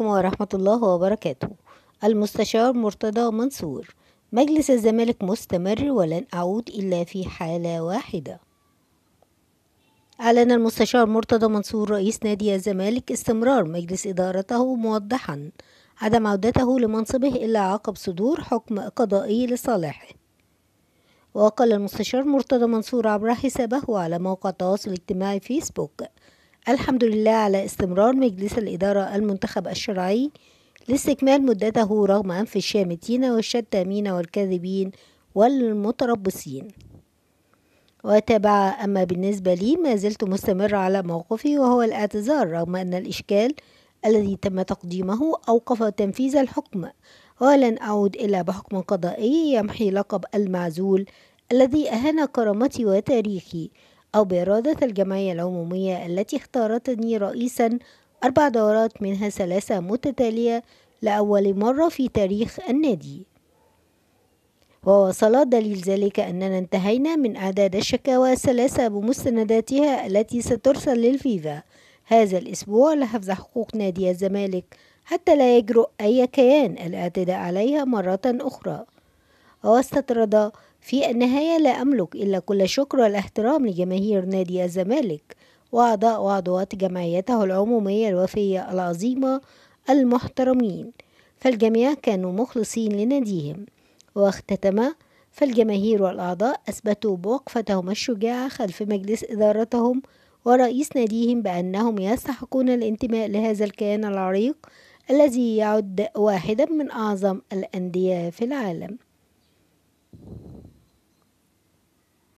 عليكم ورحمة الله وبركاته المستشار مرتضى منصور مجلس الزمالك مستمر ولن أعود إلا في حالة واحدة أعلن المستشار مرتضى منصور رئيس نادي الزمالك استمرار مجلس إدارته موضحا عدم عودته لمنصبه إلا عقب صدور حكم قضائي لصالحه وقال المستشار مرتضى منصور عبر حسابه على موقع التواصل الاجتماعي فيسبوك الحمد لله على استمرار مجلس الإدارة المنتخب الشرعي لاستكمال مدته رغم أنف الشامتين والشتامين والكاذبين والمتربصين وتابع أما بالنسبة لي ما زلت مستمر على موقفي وهو الاعتذار رغم أن الإشكال الذي تم تقديمه أوقف تنفيذ الحكم ولن أعود إلا بحكم قضائي يمحي لقب المعزول الذي أهان كرامتي وتاريخي أو بإرادة الجمعية العمومية التي اختارتني رئيسا أربع دورات منها ثلاثة متتالية لأول مرة في تاريخ النادي ووصل دليل ذلك أننا انتهينا من أعداد الشكاوى الثلاثة بمستنداتها التي سترسل للفيفا هذا الأسبوع لحفظ حقوق نادي الزمالك حتى لا يجرؤ أي كيان الاعتداء عليها مرة أخرى وسط الرضا في النهاية لا أملك إلا كل الشكر والاحترام لجماهير نادي الزمالك وأعضاء وعضوات جمعيته العمومية الوفية العظيمة المحترمين فالجميع كانوا مخلصين لناديهم واختتم فالجماهير والأعضاء أثبتوا بوقفتهم الشجاعة خلف مجلس إدارتهم ورئيس ناديهم بأنهم يستحقون الانتماء لهذا الكيان العريق الذي يعد واحدا من أعظم الأندية في العالم